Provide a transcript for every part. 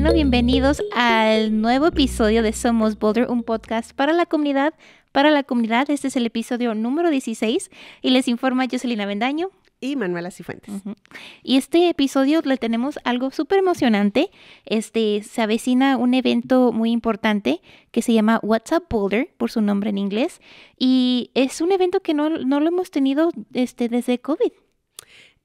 bueno, bienvenidos al nuevo episodio de Somos Boulder, un podcast para la comunidad. Para la comunidad, este es el episodio número 16 y les informa Jocelyn Bendaño Y Manuela Cifuentes. Y este episodio le tenemos algo súper emocionante. Este, se avecina un evento muy importante que se llama WhatsApp Boulder, por su nombre en inglés. Y es un evento que no, lo hemos tenido este, desde COVID.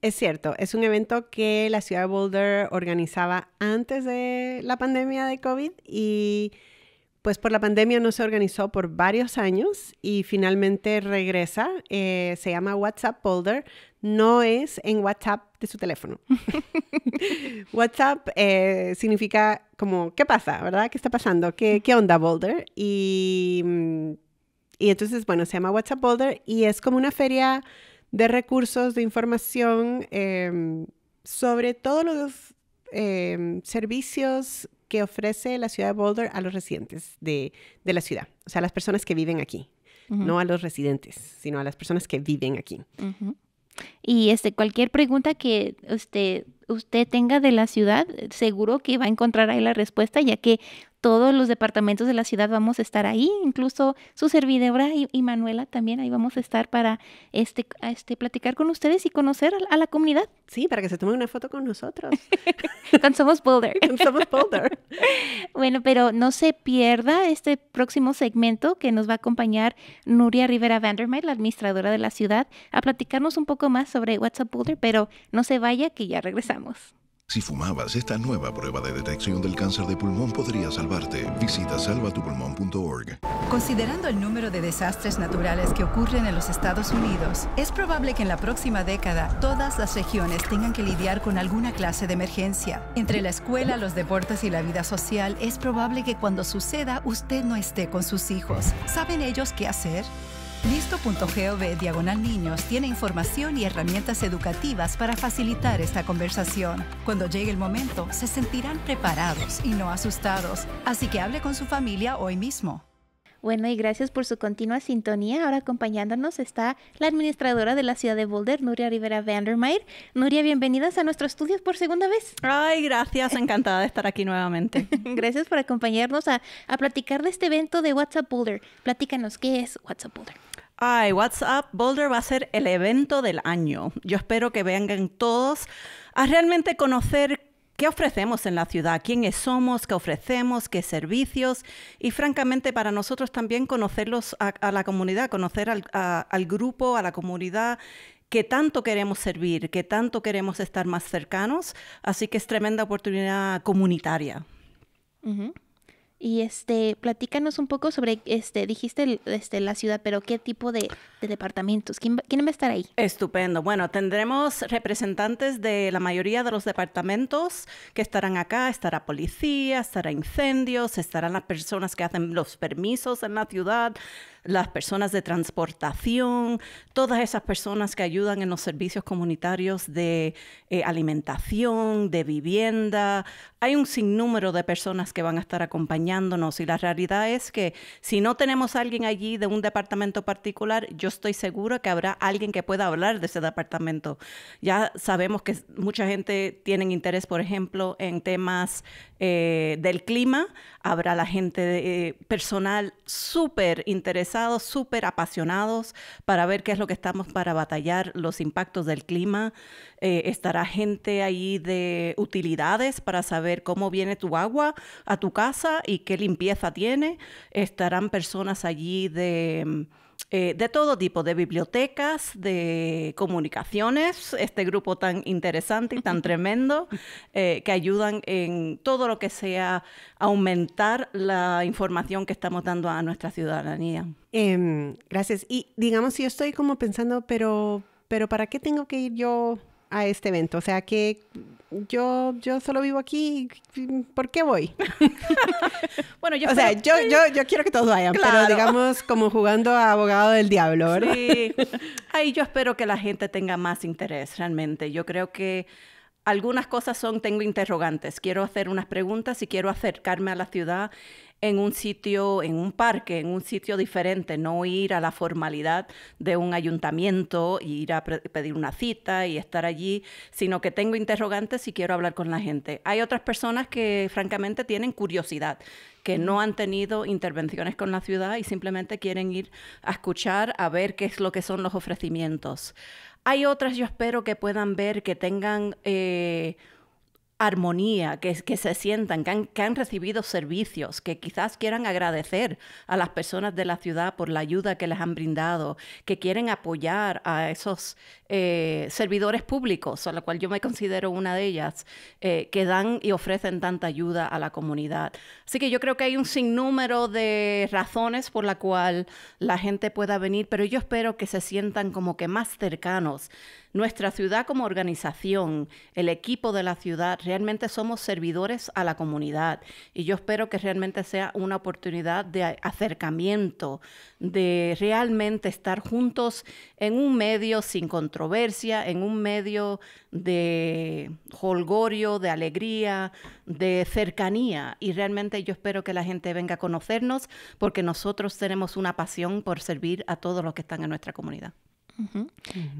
Es cierto, es un evento que la ciudad de Boulder organizaba antes de la pandemia de COVID y pues por la pandemia no se organizó por varios años y finalmente regresa. Eh, se llama WhatsApp Boulder. No es en WhatsApp de su teléfono. WhatsApp eh, significa como, ¿qué pasa? ¿Verdad? ¿Qué está pasando? ¿Qué, onda Boulder? Mm, y entonces, bueno, se llama WhatsApp Boulder y es como una feria de recursos, de información em, sobre todos los em, servicios que ofrece la ciudad de Boulder a los residentes de, la ciudad, o sea, a las personas que viven aquí, no a los residentes, sino a las personas que viven aquí. Y este, cualquier pregunta que usted, usted tenga de la ciudad, seguro que va a encontrar ahí la respuesta, ya que todos los departamentos de la ciudad vamos a estar ahí, incluso su servidora y, Manuela también ahí vamos a estar para este, este platicar con ustedes y conocer a, la comunidad. Sí, para que se tome una foto con nosotros. con Somos Boulder. Somos Boulder. bueno, pero no se pierda este próximo segmento que nos va a acompañar Nuria Rivera Vandermeer, la administradora de la ciudad, a platicarnos un poco más sobre WhatsApp Boulder, pero no se vaya que ya regresamos. Si fumabas, esta nueva prueba de detección del cáncer de pulmón podría salvarte. Visita salvatupulmón.org. Considerando el número de desastres naturales que ocurren en los Estados Unidos, es probable que en la próxima década todas las regiones tengan que lidiar con alguna clase de emergencia. Entre la escuela, los deportes y la vida social, es probable que cuando suceda usted no esté con sus hijos. ¿Saben ellos qué hacer? Listo.gov Diagonal Niños tiene información y herramientas educativas para facilitar esta conversación. Cuando llegue el momento, se sentirán preparados y no asustados, así que hable con su familia hoy mismo. Bueno, y gracias por su continua sintonía. Ahora acompañándonos está la administradora de la ciudad de Boulder, Nuria Rivera Vandermeer. Nuria, bienvenidas a nuestros estudios por segunda vez. Ay, gracias. Encantada de estar aquí nuevamente. gracias por acompañarnos a, a, platicar de este evento de WhatsApp Boulder. Platícanos, ¿qué es WhatsApp Boulder? Ay, What's Up Boulder va a ser el evento del año. Yo espero que vengan todos a realmente conocer qué ofrecemos en la ciudad, quiénes somos, qué ofrecemos, qué servicios y francamente para nosotros también conocerlos a, la comunidad, conocer al, grupo, a la comunidad que tanto queremos servir, que tanto queremos estar más cercanos. Así que es tremenda oportunidad comunitaria. Y este, platícanos un poco sobre, este, dijiste este, la ciudad, pero qué tipo de, departamentos, ¿Quién, ¿Quién, va a estar ahí? Estupendo. Bueno, tendremos representantes de la mayoría de los departamentos que estarán acá. Estará policía, estará incendios, estarán las personas que hacen los permisos en la ciudad, las personas de transportación, todas esas personas que ayudan en los servicios comunitarios de eh, alimentación, de vivienda. Hay un sinnúmero de personas que van a estar acompañándonos y la realidad es que si no tenemos alguien allí de un departamento particular, yo estoy segura que habrá alguien que pueda hablar de ese departamento. Ya sabemos que mucha gente tiene interés, por ejemplo, en temas eh, del clima. Habrá la gente eh, personal súper interesada súper apasionados para ver qué es lo que estamos para batallar los impactos del clima. Eh, estará gente ahí de utilidades para saber cómo viene tu agua a tu casa y qué limpieza tiene. Estarán personas allí de mm, eh, de todo tipo, de bibliotecas, de comunicaciones, este grupo tan interesante y tan tremendo, eh, que ayudan en todo lo que sea aumentar la información que estamos dando a nuestra ciudadanía. Em, gracias. Y digamos, yo estoy como pensando, pero, pero ¿para qué tengo que ir yo a este evento? O sea, ¿qué, yo, solo vivo aquí, ¿por qué voy? bueno, yo O sea, yo, quiero que todos vayan, pero digamos como jugando a abogado del diablo, ¿verdad? Sí. ahí yo espero que la gente tenga más interés realmente. Yo creo que algunas cosas son, tengo interrogantes, quiero hacer unas preguntas y quiero acercarme a la ciudad en un sitio, en un parque, en un sitio diferente, no ir a la formalidad de un ayuntamiento, ir a pedir una cita y estar allí, sino que tengo interrogantes y quiero hablar con la gente. Hay otras personas que francamente tienen curiosidad, que no han tenido intervenciones con la ciudad y simplemente quieren ir a escuchar, a ver qué es lo que son los ofrecimientos. Hay otras, yo espero que puedan ver, que tengan... Eh, armonía, que, se sientan, que han, recibido servicios, que quizás quieran agradecer a las personas de la ciudad por la ayuda que les han brindado, que quieren apoyar a esos eh, servidores públicos, a la cual yo me considero una de ellas, eh, que dan y ofrecen tanta ayuda a la comunidad. Así que yo creo que hay un sinnúmero de razones por la cual la gente pueda venir, pero yo espero que se sientan como que más cercanos nuestra ciudad como organización, el equipo de la ciudad, realmente somos servidores a la comunidad y yo espero que realmente sea una oportunidad de acercamiento, de realmente estar juntos en un medio sin controversia, en un medio de holgorio, de alegría, de cercanía y realmente yo espero que la gente venga a conocernos porque nosotros tenemos una pasión por servir a todos los que están en nuestra comunidad.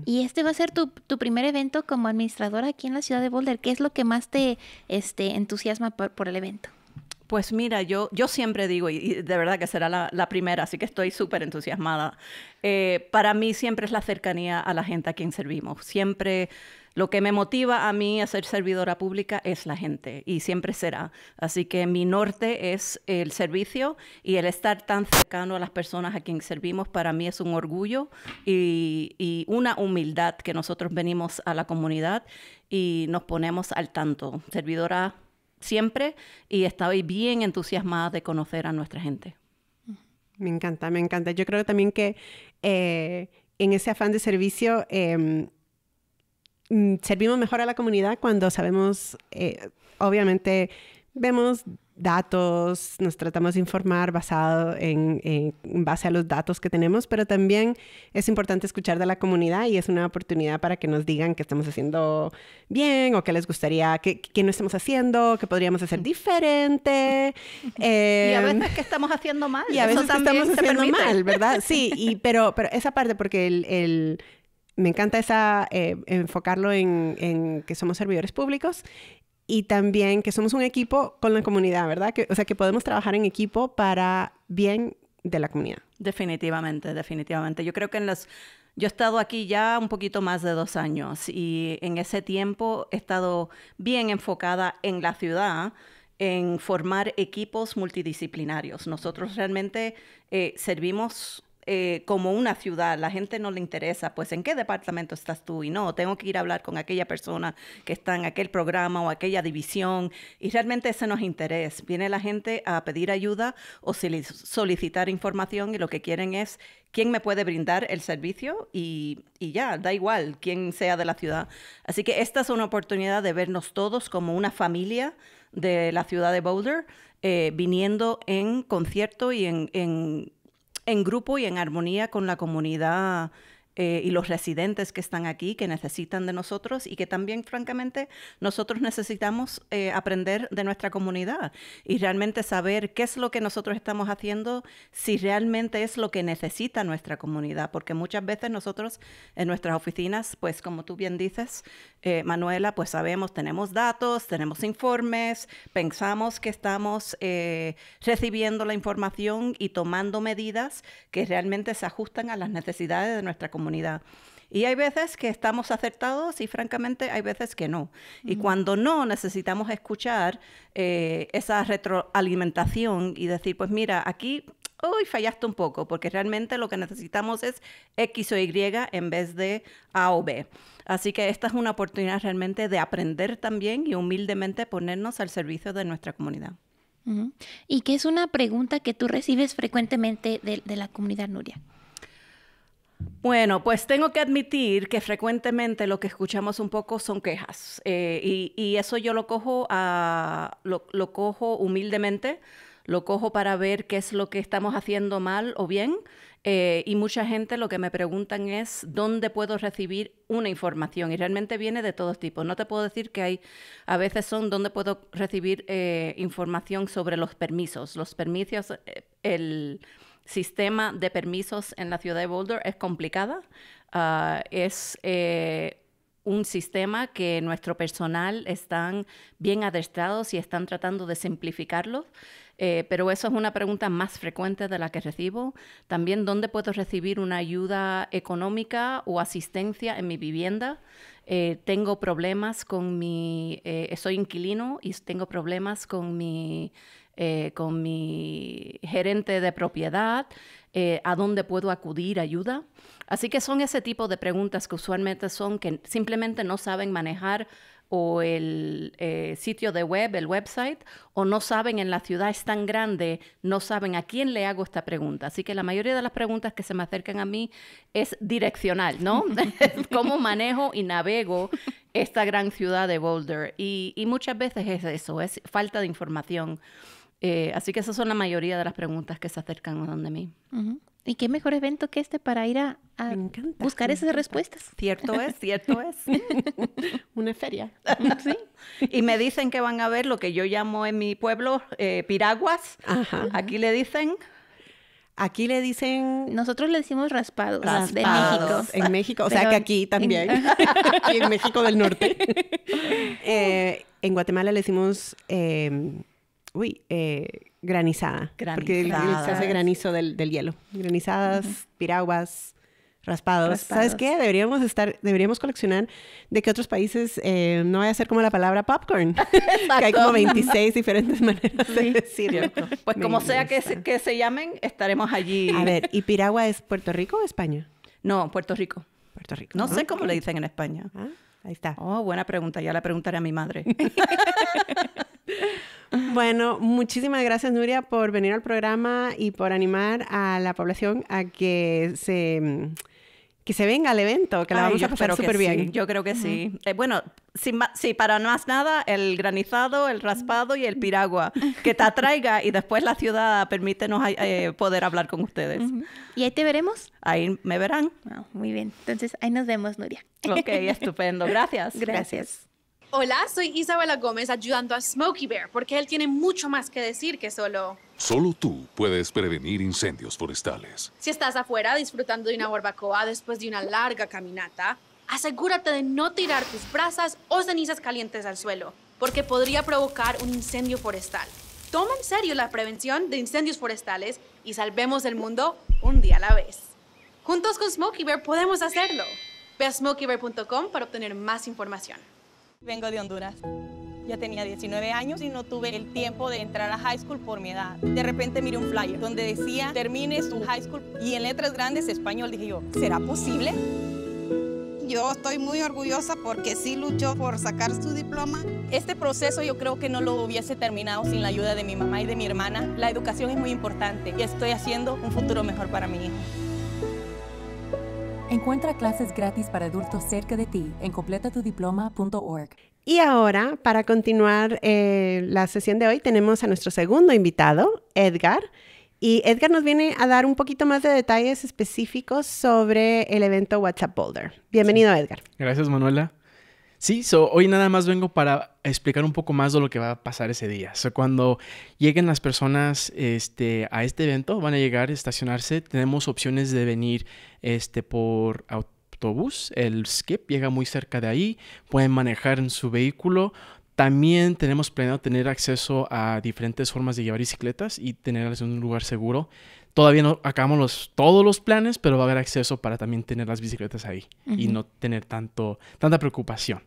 Y este va a ser tu, primer evento como administradora aquí en la ciudad de Boulder. ¿Qué es lo que más te este, entusiasma por, el evento? Pues mira, yo, yo siempre digo, y, de verdad que será la, primera, así que estoy súper entusiasmada. Eh, para mí siempre es la cercanía a la gente a quien servimos. Siempre lo que me motiva a mí a ser servidora pública es la gente y siempre será. Así que mi norte es el servicio y el estar tan cercano a las personas a quien servimos para mí es un orgullo y, una humildad que nosotros venimos a la comunidad y nos ponemos al tanto. Servidora siempre y estoy bien entusiasmada de conocer a nuestra gente. Me encanta, me encanta. Yo creo también que eh, en ese afán de servicio... Em, Mm, servimos mejor a la comunidad cuando sabemos, eh, obviamente, vemos datos, nos tratamos de informar basado en, base a los datos que tenemos, pero también es importante escuchar de la comunidad y es una oportunidad para que nos digan que estamos haciendo bien o que les gustaría, que, no estamos haciendo, que podríamos hacer diferente. y a eh, veces que estamos haciendo mal. Y a veces que estamos haciendo mal, ¿verdad? Sí, y, pero, pero esa parte, porque el me encanta esa, eh, enfocarlo en, que somos servidores públicos y también que somos un equipo con la comunidad, ¿verdad? Que, o sea, que podemos trabajar en equipo para bien de la comunidad. Definitivamente, definitivamente. Yo creo que en los... Yo he estado aquí ya un poquito más de dos años y en ese tiempo he estado bien enfocada en la ciudad, en formar equipos multidisciplinarios. Nosotros realmente eh, servimos eh, como una ciudad, la gente no le interesa, pues en qué departamento estás tú y no, tengo que ir a hablar con aquella persona que está en aquel programa o aquella división y realmente ese no es interés. Viene la gente a pedir ayuda o solicitar información y lo que quieren es quién me puede brindar el servicio y, ya, da igual quién sea de la ciudad. Así que esta es una oportunidad de vernos todos como una familia de la ciudad de Boulder, eh, viniendo en concierto y en en grupo y en armonía con la comunidad eh, y los residentes que están aquí, que necesitan de nosotros y que también, francamente, nosotros necesitamos eh, aprender de nuestra comunidad y realmente saber qué es lo que nosotros estamos haciendo, si realmente es lo que necesita nuestra comunidad, porque muchas veces nosotros en nuestras oficinas, pues como tú bien dices, eh, Manuela, pues sabemos, tenemos datos, tenemos informes, pensamos que estamos eh, recibiendo la información y tomando medidas que realmente se ajustan a las necesidades de nuestra comunidad. Y hay veces que estamos acertados y francamente hay veces que no. Y cuando no, necesitamos escuchar eh, esa retroalimentación y decir, pues mira, aquí hoy fallaste un poco, porque realmente lo que necesitamos es X o Y en vez de A o B. Así que esta es una oportunidad realmente de aprender también y humildemente ponernos al servicio de nuestra comunidad. Y qué es una pregunta que tú recibes frecuentemente de la comunidad Nuria. Bueno, pues tengo que admitir que frecuentemente lo que escuchamos un poco son quejas eh, y, eso yo lo cojo, lo, cojo humildemente lo cojo para ver qué es lo que estamos haciendo mal o bien. Eh, y mucha gente lo que me preguntan es dónde puedo recibir una información. Y realmente viene de todos tipos. No te puedo decir que hay, a veces son dónde puedo recibir eh, información sobre los permisos. Los permisos, el sistema de permisos en la ciudad de Boulder es complicada. Ah, es eh, un sistema que nuestro personal están bien adestrados y están tratando de simplificarlo. Eh, pero eso es una pregunta más frecuente de la que recibo. También, ¿dónde puedo recibir una ayuda económica o asistencia en mi vivienda? Eh, tengo problemas con mi... soy inquilino y tengo problemas con mi eh, con mi gerente de propiedad, eh, a dónde puedo acudir ayuda. Así que son ese tipo de preguntas que usualmente son que simplemente no saben manejar o el eh, sitio de web, el website, o no saben en la ciudad es tan grande, no saben a quién le hago esta pregunta. Así que la mayoría de las preguntas que se me acercan a mí es direccional, ¿no? ¿Cómo manejo y navego esta gran ciudad de Boulder? Y, y muchas veces es eso, es falta de información. Eh, así que esas son la mayoría de las preguntas que se acercan a donde mí. ¿Y qué mejor evento que este para ir a, buscar esas respuestas? Cierto es, cierto es. Una feria. Y me dicen que van a ver lo que yo llamo en mi pueblo eh, piraguas. Aquí le dicen... Aquí le dicen... Nosotros le decimos raspados, México. En México, o sea que aquí también. En... en México del Norte. Eh, en Guatemala le decimos... Em, uy, eh, granizada. Porque se hace granizo del, hielo. Granizadas, piraguas, raspados. ¿Sabes qué? Deberíamos estar, deberíamos coleccionar de que otros países eh, no vaya a ser como la palabra popcorn. que hay como 26 diferentes maneras de decirlo. Pues como sea que se, que se llamen, estaremos allí. A ver, ¿y piragua es Puerto Rico o España? No, Puerto Rico. Puerto Rico. No, sé cómo le dicen en España. Ah, ahí está. Oh, buena pregunta. Ya la preguntaré a mi madre. Bueno, muchísimas gracias Nuria por venir al programa y por animar a la población a que se mm, que se venga al evento, que la vamos a pasar súper bien. Yo creo que sí. Eh, bueno, sin sí, para más nada, el granizado, el raspado y el piragua, que te atraiga y después la ciudad permítenos eh, poder hablar con ustedes. ¿Y ahí te veremos? Ahí me verán. Ah, muy bien, entonces ahí nos vemos, Nuria. Ok, estupendo. Gracias. Gracias. Hola, soy Isabela Gómez ayudando a Smokey Bear porque él tiene mucho más que decir que solo... Solo tú puedes prevenir incendios forestales. Si estás afuera disfrutando de una barbacoa después de una larga caminata, asegúrate de no tirar tus brasas o cenizas calientes al suelo porque podría provocar un incendio forestal. Toma en serio la prevención de incendios forestales y salvemos el mundo un día a la vez. Juntos con Smokey Bear podemos hacerlo. Ve a smokeybear.com para obtener más información. Vengo de Honduras. Ya tenía 19 años y no tuve el tiempo de entrar a high school por mi edad. De repente miré un flyer donde decía, termine su high school y en letras grandes español. Dije yo, ¿será posible? Yo estoy muy orgullosa porque sí luchó por sacar su diploma. Este proceso yo creo que no lo hubiese terminado sin la ayuda de mi mamá y de mi hermana. La educación es muy importante y estoy haciendo un futuro mejor para mi hijo. Encuentra clases gratis para adultos cerca de ti en completatudiploma.org. Y ahora, para continuar eh, la sesión de hoy, tenemos a nuestro segundo invitado, Edgar. Y Edgar nos viene a dar un poquito más de detalles específicos sobre el evento WhatsApp Boulder. Bienvenido, Edgar. Gracias, Manuela. Sí, hoy nada más vengo para explicar un poco más de lo que va a pasar ese día. cuando lleguen las personas este, a este evento, van a llegar, estacionarse. Tenemos opciones de venir este, por autobús. El skip llega muy cerca de ahí. Pueden manejar en su vehículo. También tenemos planeado tener acceso a diferentes formas de llevar bicicletas y tenerlas en un lugar seguro. Todavía no acabamos los, todos los planes, pero va a haber acceso para también tener las bicicletas ahí y no tener tanto, tanta preocupación.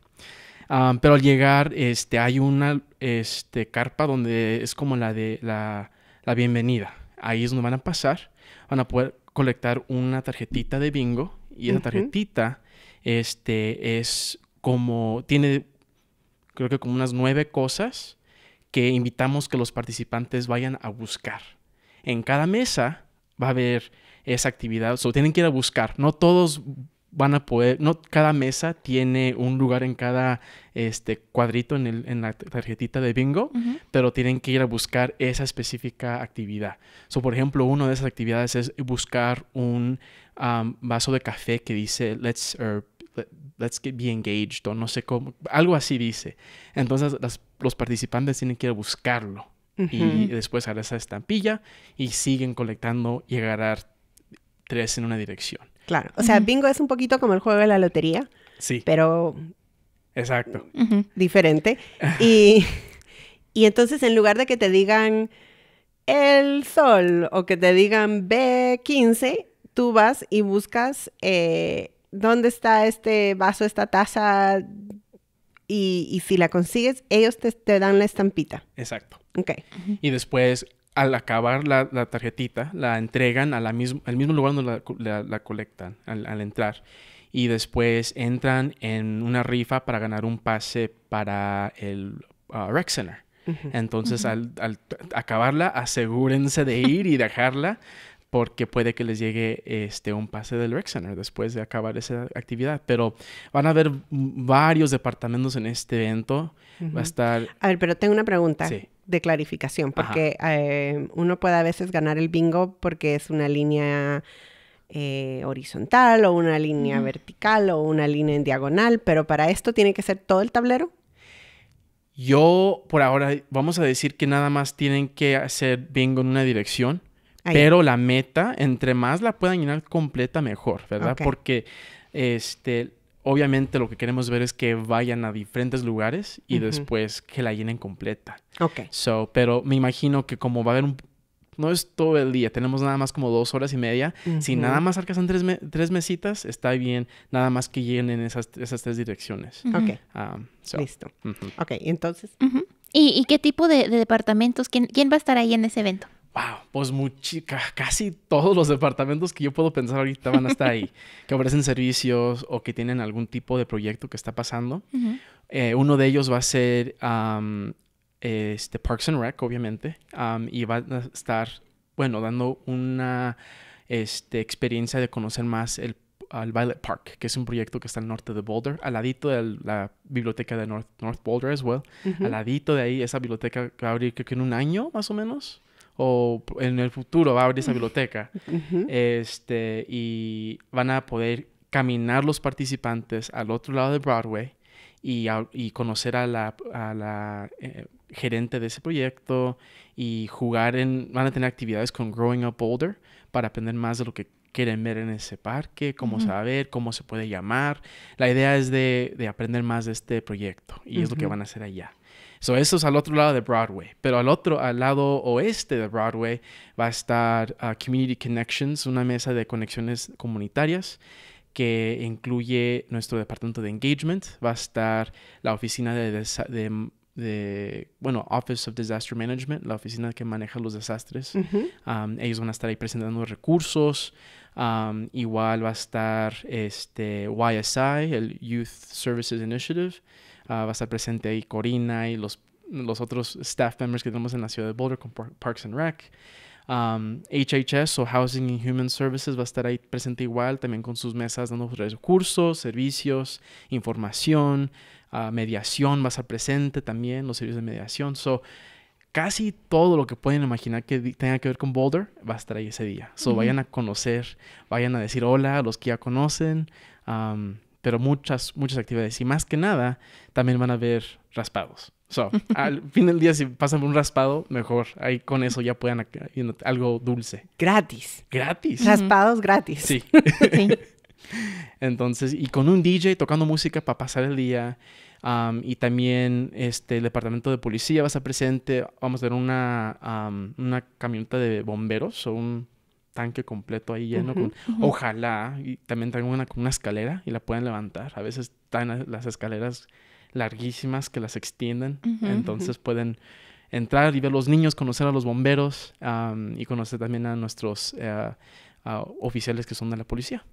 Ah, pero al llegar, este, hay una este, carpa donde es como la de la, bienvenida. Ahí es donde van a pasar, van a poder colectar una tarjetita de bingo y esa tarjetita este, es como, tiene creo que como unas nueve cosas que invitamos que los participantes vayan a buscar en cada mesa va a haber esa actividad. O tienen que ir a buscar. No todos van a poder, no cada mesa tiene un lugar en cada este cuadrito en, el, en la tarjetita de bingo, pero tienen que ir a buscar esa específica actividad. So, por ejemplo, una de esas actividades es buscar un um, vaso de café que dice let's er, let's get be engaged o no sé cómo, algo así dice. Entonces los participantes tienen que ir a buscarlo y después hará esa estampilla y siguen colectando y agarrar tres en una dirección. Claro, o sea, bingo es un poquito como el juego de la lotería. Sí. Pero... Exacto. Diferente. Y, entonces en lugar de que te digan el sol o que te digan B15, tú vas y buscas eh, dónde está este vaso, esta taza, y, si la consigues, ellos te dan la estampita. Exacto. Y después, al acabar la, tarjetita, la entregan a la mismo, al mismo lugar donde la, colectan al, entrar. Y después entran en una rifa para ganar un pase para el uh, Entonces, al, acabarla, asegúrense de ir y dejarla porque puede que les llegue este, un pase del Rec después de acabar esa actividad. Pero van a haber varios departamentos en este evento. Va a estar... A ver, pero tengo una pregunta. Sí de clarificación, porque eh, uno puede a veces ganar el bingo porque es una línea eh, horizontal o una línea vertical o una línea en diagonal, pero para esto tiene que ser todo el tablero. Yo, por ahora, vamos a decir que nada más tienen que hacer bingo en una dirección, pero la meta, entre más la puedan llenar completa, mejor, ¿verdad? Porque este, obviamente lo que queremos ver es que vayan a diferentes lugares y después que la llenen completa. Ok. So, pero me imagino que como va a haber un... No es todo el día, tenemos nada más como dos horas y media. Si nada más alcanzan tres, tres, mesitas, está bien, nada más que llenen esas, esas tres direcciones. Ok. Um, Listo. Ok, entonces. ¿Y, qué tipo de, de departamentos? ¿Quién, ¿Quién va a estar ahí en ese evento? wow, pues casi todos los departamentos que yo puedo pensar ahorita van a estar ahí, que ofrecen servicios o que tienen algún tipo de proyecto que está pasando. Eh, uno de ellos va a ser este Parks and Rec, obviamente, y van a estar, bueno, dando una este, experiencia de conocer más el al Violet Park, que es un proyecto que está al norte de Boulder, al ladito de la biblioteca de North, Boulder as well. aladito Al ladito de ahí, esa biblioteca va a abrir creo que en un año más o menos o en el futuro va a abrir esa biblioteca. este, y van a poder caminar los participantes al otro lado de Broadway y, conocer a la, eh, gerente de ese proyecto y jugar en, van a tener actividades con Growing Up Older para aprender más de lo que quieren ver en ese parque, cómo saber, se cómo se puede llamar. La idea es de, de aprender más de este proyecto y es lo que van a hacer allá eso es al otro lado de Broadway. Pero al otro, al lado oeste de Broadway, va a estar ah, Community Connections, una mesa de conexiones comunitarias que incluye nuestro departamento de engagement, va a estar la oficina de, bueno, Office of Disaster Management, la oficina que maneja los desastres. Um, ellos van a estar ahí presentando recursos, Um, igual va a estar este YSI, el Youth Services Initiative. Uh, va a estar presente ahí Corina y los, los otros staff members que tenemos en la ciudad de Boulder con Parks and Rec. Um, HHS o Housing and Human Services va a estar ahí presente igual, también con sus mesas dando recursos, servicios, información, uh, mediación va a estar presente también, los servicios de mediación. So, casi todo lo que pueden imaginar que tenga que ver con Boulder va a estar ahí ese día. So, vayan a conocer, vayan a decir hola a los que ya conocen, pero muchas, muchas actividades. Y más que nada, también van a ver raspados. So, al fin del día, si pasan por un raspado, mejor. Ahí con eso ya puedan algo dulce. Gratis. Gratis. Raspados gratis. sí. sí. Entonces, y con un DJ tocando música para pasar el día. y también este, el departamento de policía va a estar presente. Vamos a ver una, una camioneta de bomberos o un tanque completo ahí lleno. Ojalá. Y también traigan una, escalera y la pueden levantar. A veces están las escaleras larguísimas que las extienden. entonces pueden entrar y ver los niños, conocer a los bomberos y conocer también a nuestros... Eh, oficiales que son de la policía.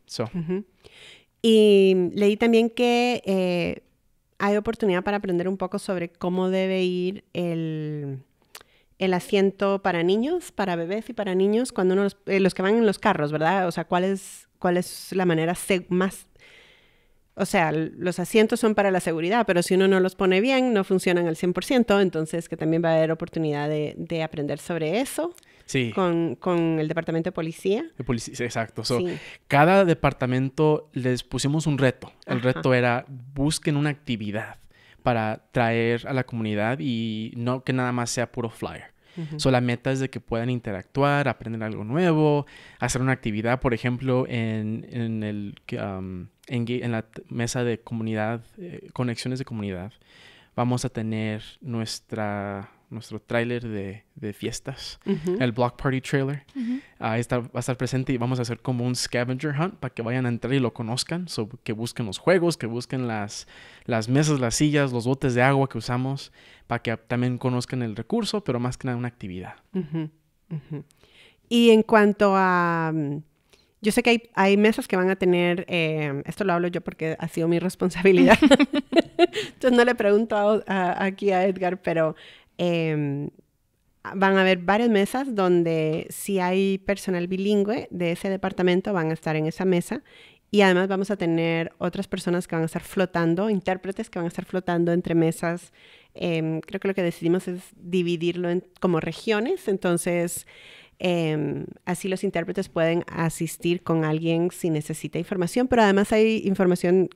Y leí también que eh, hay oportunidad para aprender un poco sobre cómo debe ir el, asiento para niños, para bebés y para niños, cuando eh, los, que van en los carros, ¿verdad? O sea, cuál es, cuál es la manera más... O sea, los asientos son para la seguridad, pero si uno no los pone bien, no funcionan al 100%, entonces que también va a haber oportunidad de, de aprender sobre eso con, el departamento de policía. De policía exacto. Cada departamento les pusimos un reto. El reto era busquen una actividad para traer a la comunidad y no que nada más sea puro flyer. la meta es de que puedan interactuar, aprender algo nuevo, hacer una actividad, por ejemplo, en, el, um, en, la mesa de comunidad, eh, conexiones de comunidad, vamos a tener nuestra nuestro tráiler de, fiestas, el Block Party Trailer. Ahí va a estar presente y vamos a hacer como un scavenger hunt para que vayan a entrar y lo conozcan, que busquen los juegos, que busquen las, las mesas, las sillas, los botes de agua que usamos, para que también conozcan el recurso, pero más que nada una actividad. Y en cuanto a... Mm, yo sé que hay, mesas que van a tener, em, esto lo hablo yo porque ha sido mi responsabilidad, entonces no le pregunto aquí a Edgar, pero Em, van a haber varias mesas donde si hay personal bilingüe de ese departamento van a estar en esa mesa y además vamos a tener otras personas que van a estar flotando, intérpretes que van a estar flotando entre mesas. Em, creo que lo que decidimos es dividirlo en, como regiones, entonces Em, así los intérpretes pueden asistir con alguien si necesita información, pero además hay información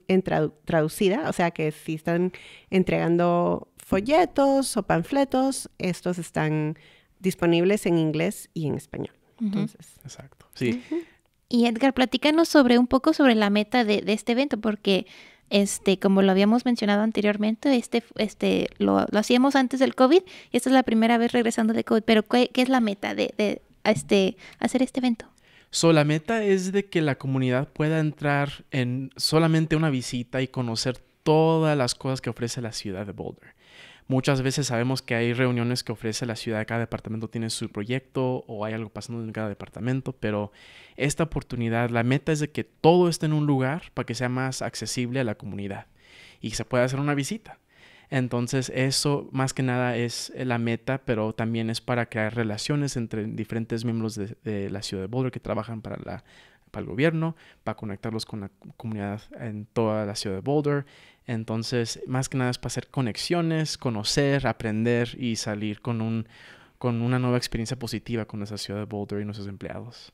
traducida, o sea que si están entregando folletos o panfletos, estos están disponibles en inglés y en español. Entonces. Exacto. Sí. Y Edgar, platícanos sobre un poco sobre la meta de, este evento, porque este, como lo habíamos mencionado anteriormente, este, este, lo, hacíamos antes del COVID y esta es la primera vez regresando de COVID, pero ¿qué, es la meta de, este, hacer este evento? la meta es de que la comunidad pueda entrar en solamente una visita y conocer todas las cosas que ofrece la ciudad de Boulder. Muchas veces sabemos que hay reuniones que ofrece la ciudad, cada departamento tiene su proyecto o hay algo pasando en cada departamento, pero esta oportunidad, la meta es de que todo esté en un lugar para que sea más accesible a la comunidad y se pueda hacer una visita. Entonces eso más que nada es eh, la meta, pero también es para crear relaciones entre diferentes miembros de, la ciudad de Boulder que trabajan para, la, para el gobierno, para conectarlos con la comunidad en toda la ciudad de Boulder. Entonces más que nada es para hacer conexiones, conocer, aprender y salir con, un, con una nueva experiencia positiva con esa ciudad de Boulder y nuestros empleados.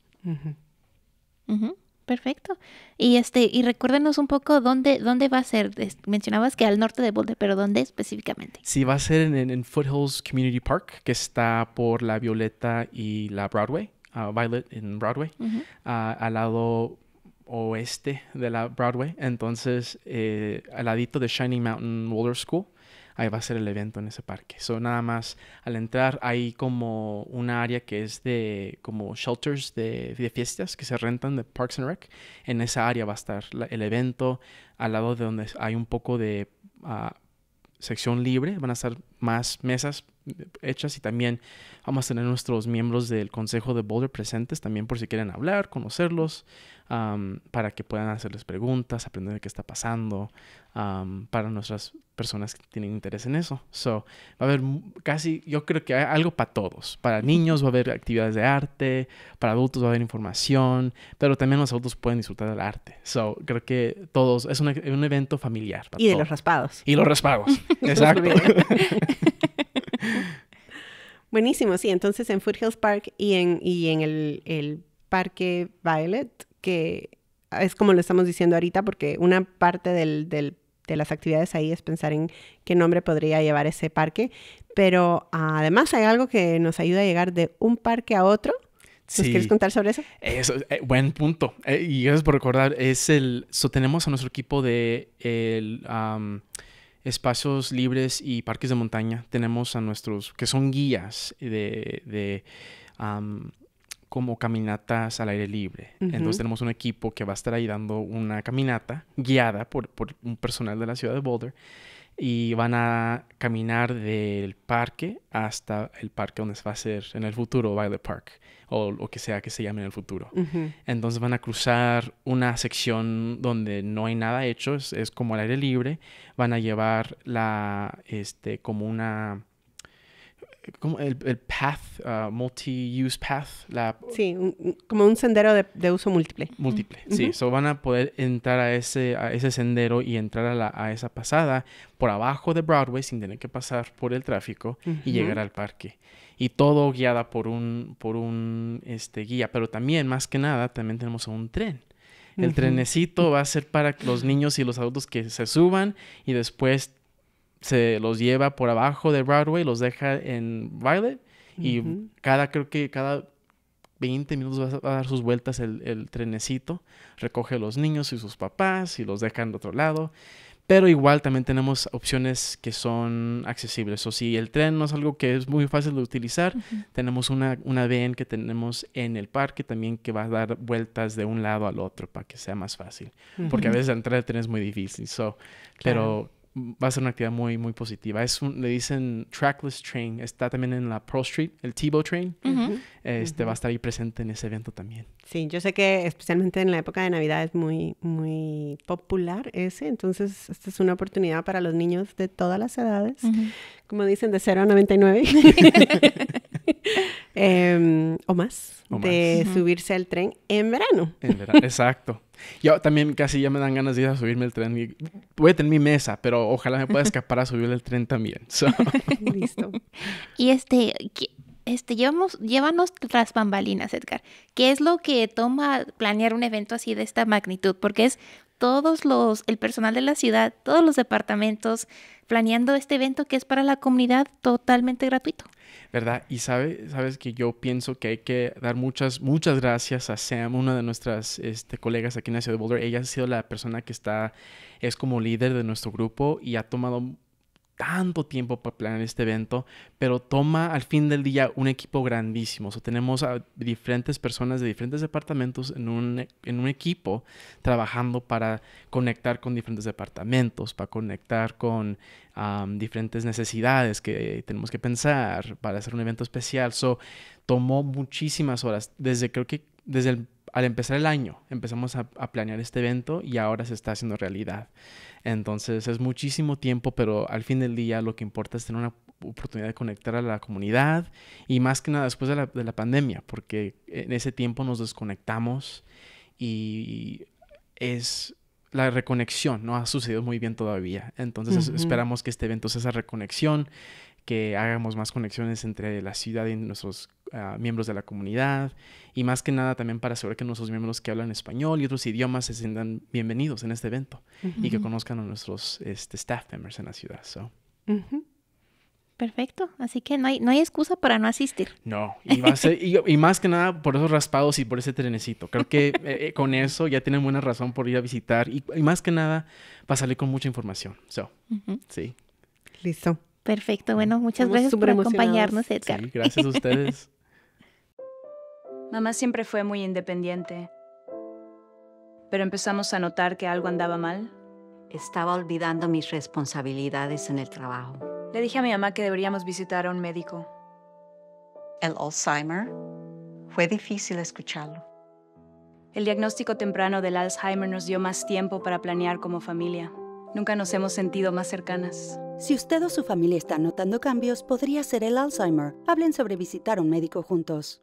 Perfecto. Y este, y recuérdanos un poco dónde, dónde va a ser. Mencionabas que al norte de Boulder, pero ¿dónde específicamente? Sí, va a ser en, Foothills Community Park, que está por la Violeta y la Broadway, ah, Violet en Broadway, ah, al lado oeste de la Broadway. Entonces, eh, al ladito de Shining Mountain Water School ahí va a ser el evento en ese parque. Son nada más al entrar hay como un área que es de como shelters de, de, fiestas que se rentan de Parks and Rec. En esa área va a estar el evento al lado de donde hay un poco de ah, sección libre. Van a estar más mesas hechas y también vamos a tener nuestros miembros del consejo de Boulder presentes también por si quieren hablar, conocerlos, para que puedan hacerles preguntas, aprender de qué está pasando, para nuestras personas que tienen interés en eso. So, va a haber casi, yo creo que hay algo para todos. Para niños va a haber actividades de arte, para adultos va a haber información, pero también los adultos pueden disfrutar del arte. So, creo que todos, es un, evento familiar. y de los raspados. Y los raspados, exacto. Buenísimo, sí. Entonces en Foothills Park y en, en el, Parque Violet, que es como lo estamos diciendo ahorita, porque una parte del, de las actividades ahí es pensar en qué nombre podría llevar ese parque. Pero además hay algo que nos ayuda a llegar de un parque a otro. quieres contar sobre eso? Eh, buen punto. Eh, y gracias por recordar. Es el. So, tenemos a nuestro equipo de el, espacios libres y parques de montaña tenemos a nuestros, que son guías de, de como caminatas al aire libre. Entonces tenemos un equipo que va a estar ahí dando una caminata guiada por, por un personal de la ciudad de Boulder y van a caminar del parque hasta el parque donde se va a hacer en el futuro Violet Park o lo que sea que se llame en el futuro. Entonces van a cruzar una sección donde no hay nada hecho, es, como al aire libre, van a llevar la, este, como una... Como el, path, uh, multi-use path. La... Sí, como un sendero de, uso múltiple. Múltiple, sí. So van a poder entrar a ese, a ese sendero y entrar a, la, a esa pasada por abajo de Broadway sin tener que pasar por el tráfico y llegar al parque y todo guiada por un, por un este, guía. Pero también, más que nada, también tenemos un tren. El trenecito va a ser para los niños y los adultos que se suban y después se los lleva por abajo de Broadway, los deja en Violet y cada, creo que cada 20 minutos va a dar sus vueltas el, el, trenecito, recoge a los niños y sus papás y los deja en otro lado. Pero igual también tenemos opciones que son accesibles. O si el tren no es algo que es muy fácil de utilizar, tenemos una, una VN que tenemos en el parque también que va a dar vueltas de un lado al otro para que sea más fácil. Porque a veces entrar al tren es muy difícil. So, Pero va a ser una actividad muy, muy positiva. Es le dicen Trackless Train, está también en la Pearl Street, el Tebow Train, este, va a estar ahí presente en ese evento también. Sí, yo sé que especialmente en la época de Navidad es muy, muy popular ese, entonces esta es una oportunidad para los niños de todas las edades, como dicen, de 0 a 99. Em, o más, de subirse al tren en verano. En verano, exacto. Yo también casi ya me dan ganas de ir a subirme el tren. Voy a tener mi mesa, pero ojalá me pueda escapar a subir el tren también. Listo. Y este, este llevamos, llévanos tras bambalinas, Edgar. ¿Qué es lo que toma planear un evento así de esta magnitud? Porque es todos los, el personal de la ciudad, todos los departamentos, planeando este evento que es para la comunidad totalmente gratuito. ¿verdad? Y sabe, sabes que yo pienso que hay que dar muchas, muchas gracias a Sam, una de nuestras este, colegas aquí en la ciudad de Boulder. Ella ha sido la persona que está, es como líder de nuestro grupo y ha tomado tanto tiempo para planear este evento, pero toma al fin del día un equipo grandísimo. O tenemos a diferentes personas de diferentes departamentos en un, e, en un equipo trabajando para conectar con diferentes departamentos, para conectar con diferentes necesidades que tenemos que pensar para hacer un evento especial. So, tomó muchísimas horas, desde creo que desde el al empezar el año empezamos a, planear este evento y ahora se está haciendo realidad. Entonces es muchísimo tiempo, pero al fin del día lo que importa es tener una oportunidad de conectar a la comunidad y más que nada después de la, pandemia, porque en ese tiempo nos desconectamos y es la reconexión no ha sucedido muy bien todavía. Entonces esperamos que este evento sea esa reconexión, que hagamos más conexiones entre la ciudad y nuestros ah, miembros de la comunidad y más que nada también para asegurar que nuestros miembros que hablan español y otros idiomas se sientan bienvenidos en este evento y que conozcan a nuestros este, staff members en la ciudad. Perfecto, así que no hay, no hay excusa para no asistir. No, y, y, más que nada por esos raspados y por ese trenecito. Creo que eh, eh, con eso ya tienen buena razón por ir a visitar y, más que nada va a salir con mucha información. Sí. Listo. Perfecto, bueno, muchas gracias por acompañarnos, Edgar. gracias a ustedes. Mamá siempre fue muy independiente, pero empezamos a notar que algo andaba mal. Estaba olvidando mis responsabilidades en el trabajo. Le dije a mi mamá que deberíamos visitar a un médico. El Alzheimer. Fue difícil escucharlo. El diagnóstico temprano del Alzheimer nos dio más tiempo para planear como familia. Nunca nos hemos sentido más cercanas. Si usted o su familia está notando cambios, podría ser el Alzheimer. Hablen sobre visitar a un médico juntos.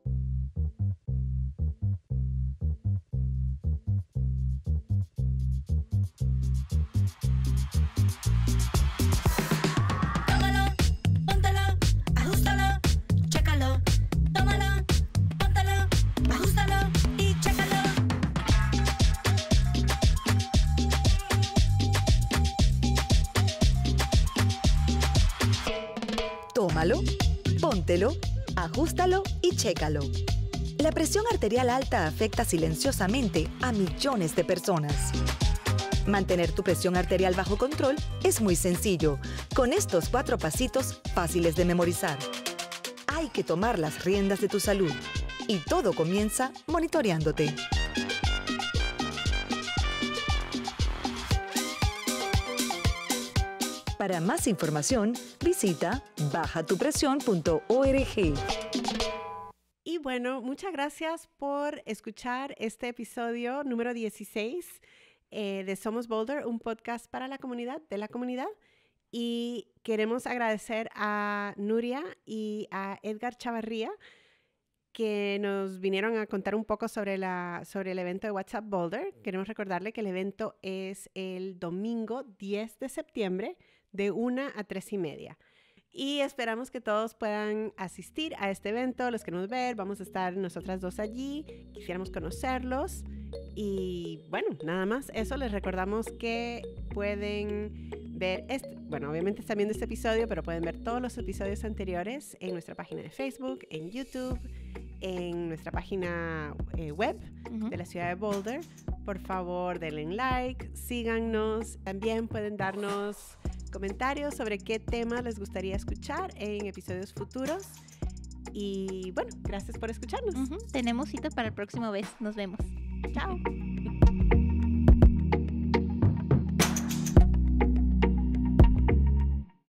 póntelo, ajustalo y chécalo. La presión arterial alta afecta silenciosamente a millones de personas. Mantener tu presión arterial bajo control es muy sencillo, con estos cuatro pasitos fáciles de memorizar. Hay que tomar las riendas de tu salud y todo comienza monitoreándote. Para más información, visita bajatupresión.org. Y bueno, muchas gracias por escuchar este episodio número 16 eh, de Somos Boulder, un podcast para la comunidad, de la comunidad. Y queremos agradecer a Nuria y a Edgar Chavarría que nos vinieron a contar un poco sobre, la, sobre el evento de WhatsApp Boulder. Queremos recordarle que el evento es el domingo 10 de septiembre de una a tres y media. Y esperamos que todos puedan asistir a este evento, los que nos ver, vamos a estar nosotras dos allí, quisiéramos conocerlos. Y bueno, nada más, eso les recordamos que pueden bueno, obviamente están viendo este episodio, pero pueden ver todos los episodios anteriores en nuestra página de Facebook, en YouTube, en nuestra página eh, web de la ciudad de Boulder. Por favor, denle like, síganos. También pueden darnos comentarios sobre qué temas les gustaría escuchar en episodios futuros. Y bueno, gracias por escucharnos. Tenemos cita para el próximo vez. Nos vemos. Chao.